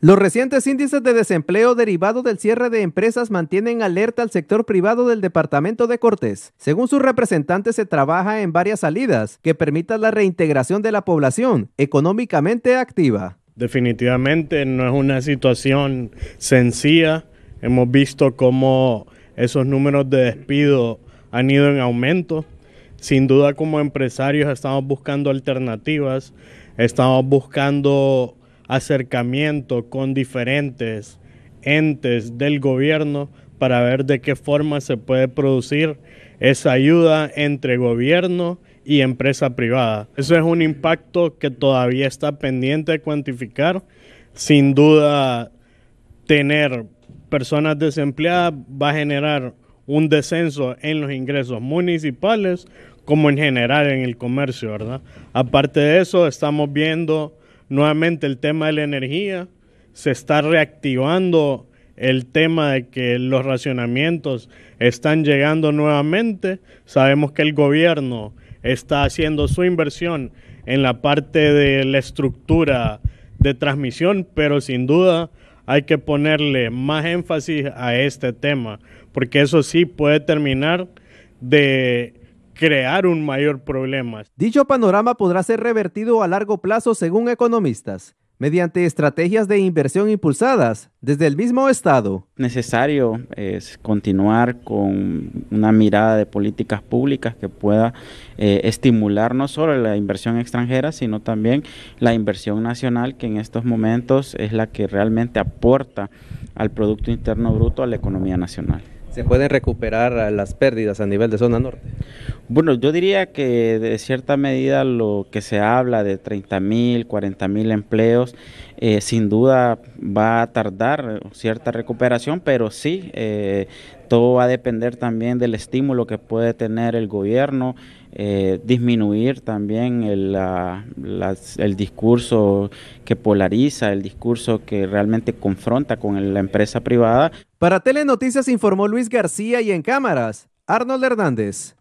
Los recientes índices de desempleo derivados del cierre de empresas mantienen alerta al sector privado del departamento de Cortés. Según sus representantes, se trabaja en varias salidas que permitan la reintegración de la población económicamente activa. Definitivamente no es una situación sencilla. Hemos visto cómo esos números de despido han ido en aumento. Sin duda como empresarios estamos buscando alternativas, estamos buscando acercamiento con diferentes entes del gobierno para ver de qué forma se puede producir esa ayuda entre gobierno y empresa privada. Eso es un impacto que todavía está pendiente de cuantificar. Sin duda, tener personas desempleadas va a generar un descenso en los ingresos municipales como en general en el comercio, ¿verdad? Aparte de eso, estamos viendo nuevamente el tema de la energía, se está reactivando el tema de que los racionamientos están llegando nuevamente, sabemos que el gobierno está haciendo su inversión en la parte de la estructura de transmisión, pero sin duda hay que ponerle más énfasis a este tema, porque eso sí puede terminar de crear un mayor problema. Dicho panorama podrá ser revertido a largo plazo, según economistas, mediante estrategias de inversión impulsadas desde el mismo Estado. Necesario es continuar con una mirada de políticas públicas que pueda eh, estimular no solo la inversión extranjera, sino también la inversión nacional, que en estos momentos es la que realmente aporta al Producto Interno Bruto, a la economía nacional. ¿Se pueden recuperar las pérdidas a nivel de zona norte? Bueno, yo diría que de cierta medida lo que se habla de 30 mil, 40 mil empleos, eh, sin duda va a tardar cierta recuperación, pero sí, eh, todo va a depender también del estímulo que puede tener el gobierno, eh, disminuir también el, el, discurso que polariza, el discurso que realmente confronta con la empresa privada. Para Telenoticias informó Luis García y en cámaras, Arnold Hernández.